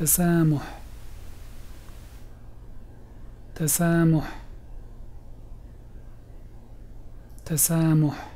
تسامح تسامح تسامح